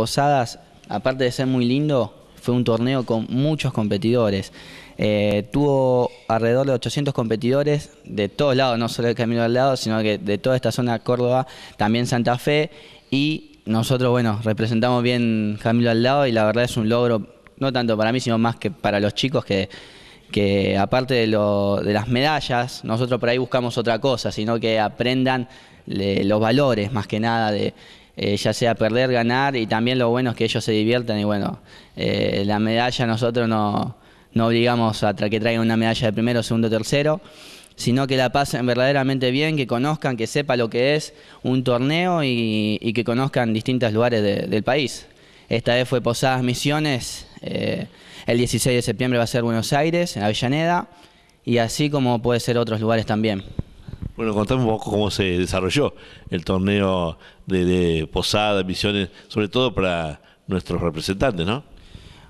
Posadas, aparte de ser muy lindo, fue un torneo con muchos competidores. Eh, tuvo alrededor de 800 competidores de todos lados, no solo de Camilo del Lado, sino que de toda esta zona de Córdoba, también Santa Fe. Y nosotros, bueno, representamos bien Camilo al Lado y la verdad es un logro, no tanto para mí, sino más que para los chicos que, que aparte de, las medallas, nosotros por ahí buscamos otra cosa, sino que aprendan los valores más que nada de eh, ya sea perder, ganar, y también lo bueno es que ellos se diviertan y bueno, eh, la medalla nosotros no, obligamos a que traigan una medalla de primero, segundo, tercero, sino que la pasen verdaderamente bien, que conozcan, que sepa lo que es un torneo y, que conozcan distintos lugares del país. Esta vez fue Posadas Misiones, eh, el 16 de septiembre va a ser Buenos Aires, en Avellaneda, y así como puede ser otros lugares también. Bueno, contame un poco cómo se desarrolló el torneo de, de Posada, Misiones, sobre todo para nuestros representantes, ¿no?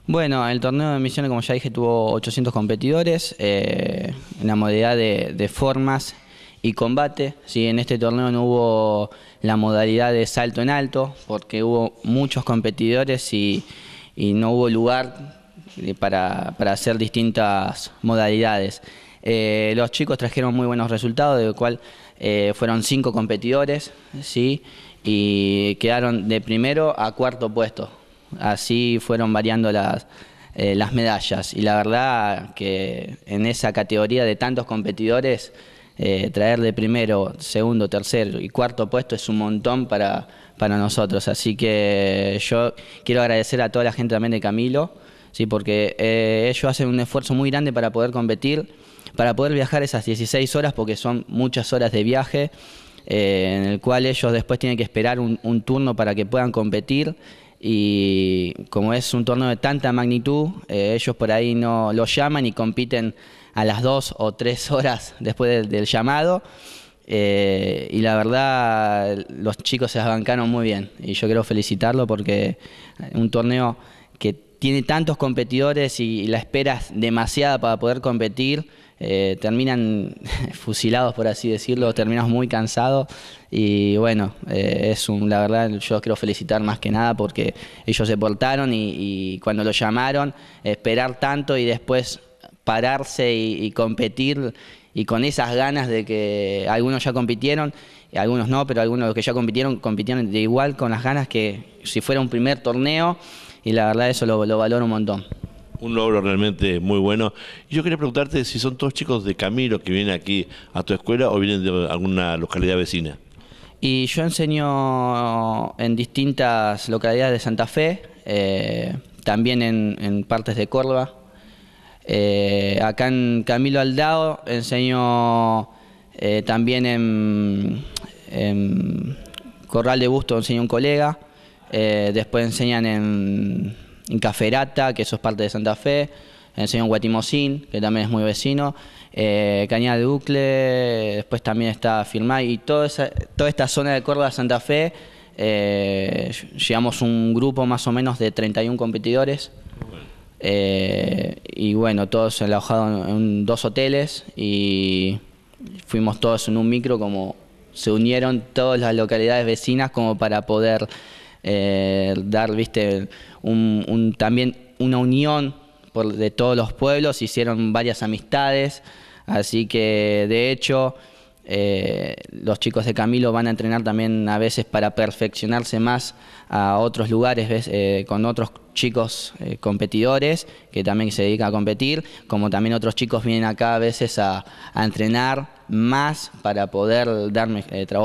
Bueno, el torneo de Misiones, como ya dije, tuvo 800 competidores eh, en la modalidad de, formas y combate. sí, en este torneo no hubo la modalidad de salto en alto porque hubo muchos competidores y, no hubo lugar eh, para, para hacer distintas modalidades. Eh, los chicos trajeron muy buenos resultados, de lo cual eh, fueron cinco competidores, ¿sí? y quedaron de primero a cuarto puesto. Así fueron variando las, eh, las medallas. Y la verdad que en esa categoría de tantos competidores, traer de primero, segundo, tercero y cuarto puesto es un montón para, para nosotros. Así que yo quiero agradecer a toda la gente también de Camilo, ¿sí? porque ellos hacen un esfuerzo muy grande para poder competir para poder viajar esas 16 horas, porque son muchas horas de viaje, eh, en el cual ellos después tienen que esperar un, turno para que puedan competir y como es un torneo de tanta magnitud, eh, ellos por ahí no lo llaman y compiten a las dos o tres horas después del, llamado. Eh, y la verdad, los chicos se abancaron muy bien y yo quiero felicitarlo porque un torneo que tiene tantos competidores y la espera es demasiada para poder competir, eh, terminan fusilados, por así decirlo, terminamos muy cansados y bueno, eh, es un, la verdad yo quiero felicitar más que nada porque ellos se portaron y, cuando lo llamaron, esperar tanto y después pararse y, competir y con esas ganas de que algunos ya compitieron, algunos no, pero algunos que ya compitieron, compitieron de igual con las ganas que si fuera un primer torneo y la verdad eso lo, lo valoro un montón un logro realmente muy bueno. Yo quería preguntarte si son todos chicos de Camilo que vienen aquí a tu escuela o vienen de alguna localidad vecina. Y yo enseño en distintas localidades de Santa Fe, eh, también en, partes de Córdoba. Eh, acá en Camilo Aldao enseño eh, también en, en, Corral de Busto, enseño un colega. después enseñan en en Caferata, que eso es parte de Santa Fe, en el señor Guatimosín, que también es muy vecino, eh, Cañada de Ucle, después también está Firmay, y toda, toda esta zona de Córdoba, Santa Fe, eh, llegamos un grupo más o menos de 31 competidores. Eh, y bueno, todos alojados en dos hoteles y fuimos todos en un micro como se unieron todas las localidades vecinas como para poder eh, dar, viste, un, también una unión de todos los pueblos, hicieron varias amistades, así que de hecho eh, los chicos de Camilo van a entrenar también a veces para perfeccionarse más a otros lugares eh, con otros chicos competidores que también se dedican a competir, como también otros chicos vienen acá a veces a, entrenar más para poder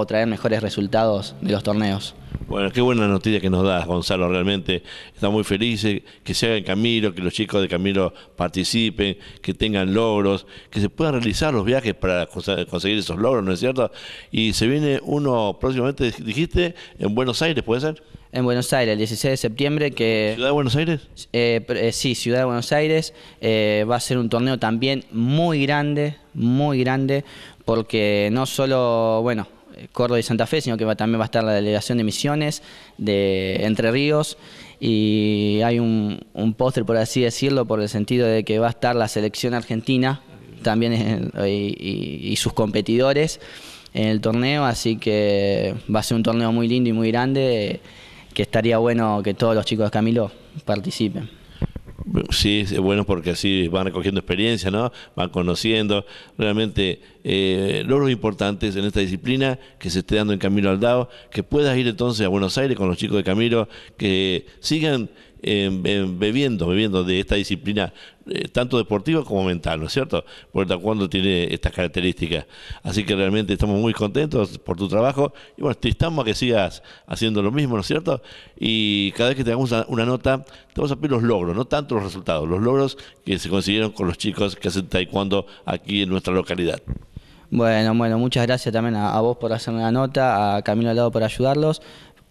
traer mejores resultados de los torneos. Bueno, qué buena noticia que nos das, Gonzalo, realmente. Estamos muy felices que se haga en Camilo, que los chicos de Camilo participen, que tengan logros, que se puedan realizar los viajes para conseguir esos logros, ¿no es cierto? Y se viene uno próximamente, dijiste, en Buenos Aires, ¿puede ser? En Buenos Aires, el 16 de septiembre, que... ¿Ciudad de Buenos Aires? Eh, eh, sí, Ciudad de Buenos Aires. Eh, va a ser un torneo también muy grande, muy grande, porque no solo, bueno, Córdoba y Santa Fe, sino que va, también va a estar la delegación de Misiones, de Entre Ríos, y hay un, póster, por así decirlo, por el sentido de que va a estar la selección argentina también y sus competidores en el torneo, así que va a ser un torneo muy lindo y muy grande, que estaría bueno que todos los chicos de Camilo participen. Sí, es bueno porque así van recogiendo experiencia, ¿no? Van conociendo. Realmente eh, logros importantes en esta disciplina que se esté dando en Camilo Aldao, que puedas ir entonces a Buenos Aires con los chicos de Camilo, que sigan bebiendo, bebiendo de esta disciplina, eh, tanto deportiva como mental, ¿no es cierto? Porque taekwondo tiene estas características. Así que realmente estamos muy contentos por tu trabajo y bueno, te estamos a que sigas haciendo lo mismo, ¿no es cierto? Y cada vez que tengamos una, nota, te vamos a pedir los logros, no tanto los resultados, los logros que se consiguieron con los chicos que hacen taekwondo aquí en nuestra localidad. Bueno, bueno, muchas gracias también a, vos por hacerme la nota, a Camilo Alado por ayudarlos,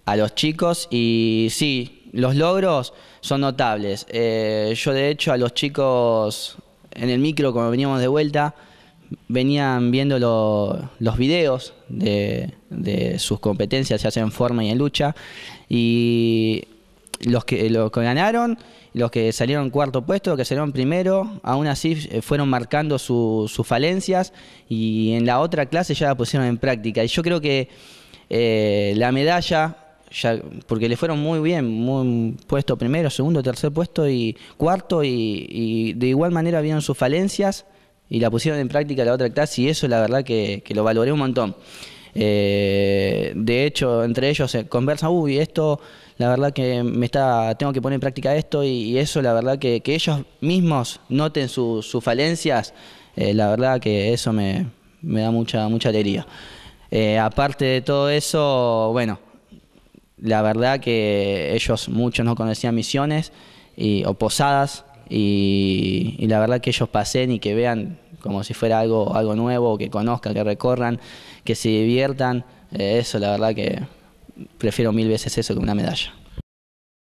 a los chicos y sí, los logros son notables. Eh, yo de hecho a los chicos en el micro, cuando veníamos de vuelta, venían viendo los videos de, sus competencias, se hacen en forma y en lucha, y los que, ganaron, los que salieron cuarto puesto, los que salieron primero, aún así eh, fueron marcando sus falencias y en la otra clase ya la pusieron en práctica. Y yo creo que eh, la medalla porque le fueron muy bien, muy puesto primero, segundo, tercer puesto y cuarto, y, de igual manera vieron sus falencias y la pusieron en práctica la otra clase y eso la verdad que, lo valoré un montón. Eh, de hecho, entre ellos se conversa, uy, esto, la verdad que me está, tengo que poner en práctica esto y, eso, la verdad que, ellos mismos noten sus falencias, eh, la verdad que eso me, da mucha, mucha alegría. Eh, aparte de todo eso, bueno, la verdad que ellos muchos no conocían misiones y, o posadas y, la verdad que ellos pasen y que vean como si fuera algo, algo nuevo, que conozcan, que recorran, que se diviertan, eh, eso la verdad que prefiero mil veces eso que una medalla.